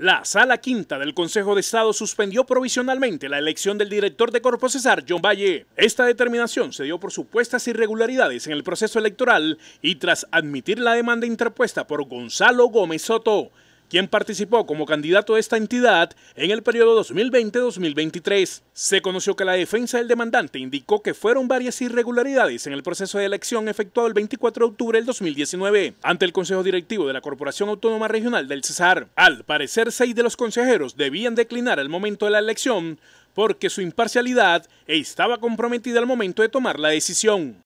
La Sala Quinta del Consejo de Estado suspendió provisionalmente la elección del director de Corpo Cesar, John Valle. Esta determinación se dio por supuestas irregularidades en el proceso electoral y tras admitir la demanda interpuesta por Gonzalo Gómez Soto, quien participó como candidato de esta entidad en el periodo 2020-2023. Se conoció que la defensa del demandante indicó que fueron varias irregularidades en el proceso de elección efectuado el 24 de octubre del 2019 ante el Consejo Directivo de la Corporación Autónoma Regional del Cesar. Al parecer, seis de los consejeros debían declinar al momento de la elección porque su imparcialidad estaba comprometida al momento de tomar la decisión.